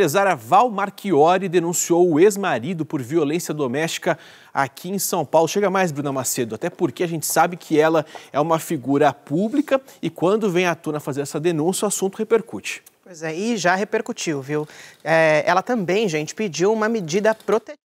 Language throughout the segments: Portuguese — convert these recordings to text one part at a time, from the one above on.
empresária Val Marchiori denunciou o ex-marido por violência doméstica aqui em São Paulo. Chega mais, Bruna Macedo, até porque a gente sabe que ela é uma figura pública e quando vem à tona fazer essa denúncia, o assunto repercute. Pois é, e já repercutiu, viu? É, ela também, gente, pediu uma medida protetiva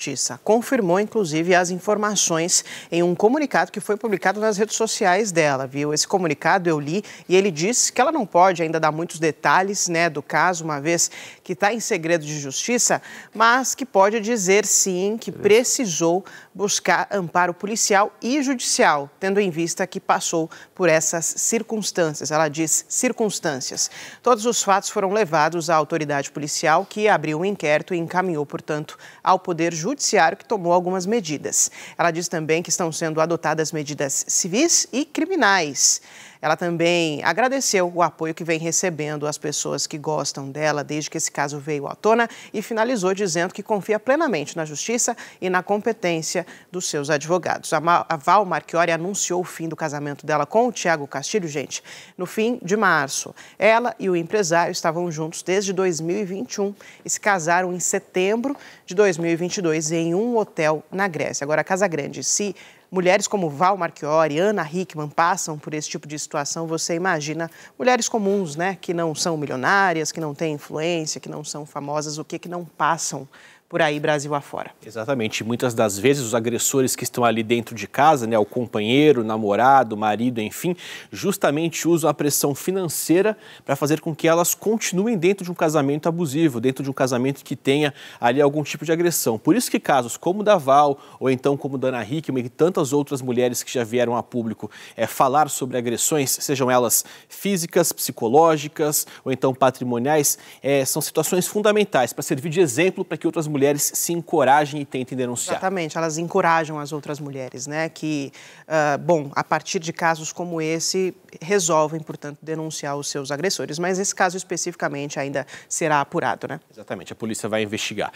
Justiça confirmou, inclusive, as informações em um comunicado que foi publicado nas redes sociais dela, viu? Esse comunicado eu li e ele diz que ela não pode ainda dar muitos detalhes né, do caso, uma vez que está em segredo de justiça, mas que pode dizer sim que precisou buscar amparo policial e judicial, tendo em vista que passou por essas circunstâncias. Ela diz circunstâncias. Todos os fatos foram levados à autoridade policial, que abriu um inquérito e encaminhou, portanto, ao Poder Judiciário Judiciário, que tomou algumas medidas. Ela diz também que estão sendo adotadas medidas civis e criminais. Ela também agradeceu o apoio que vem recebendo as pessoas que gostam dela desde que esse caso veio à tona e finalizou dizendo que confia plenamente na justiça e na competência dos seus advogados. A Val Marchiori anunciou o fim do casamento dela com o Tiago Castilho, gente, no fim de março. Ela e o empresário estavam juntos desde 2021 e se casaram em setembro de 2022 em um hotel na Grécia. Agora, a Casa Grande se mulheres como Val Marchiori, Ana Hickman passam por esse tipo de situação, você imagina mulheres comuns, né, que não são milionárias, que não têm influência, que não são famosas, o que que não passam por aí Brasil afora. Exatamente. Muitas das vezes os agressores que estão ali dentro de casa, né, o companheiro, o namorado, o marido, enfim, justamente usam a pressão financeira para fazer com que elas continuem dentro de um casamento abusivo, dentro de um casamento que tenha ali algum tipo de agressão. Por isso que casos como da Val, ou então como da Ana Hickman e tantas outras mulheres que já vieram a público é, falar sobre agressões, sejam elas físicas, psicológicas ou então patrimoniais, é, são situações fundamentais para servir de exemplo para que outras mulheres mulheres se encorajem e tentem denunciar. Exatamente, elas encorajam as outras mulheres, né? Que, uh, bom, a partir de casos como esse, resolvem, portanto, denunciar os seus agressores. Mas esse caso especificamente ainda será apurado, né? Exatamente, a polícia vai investigar.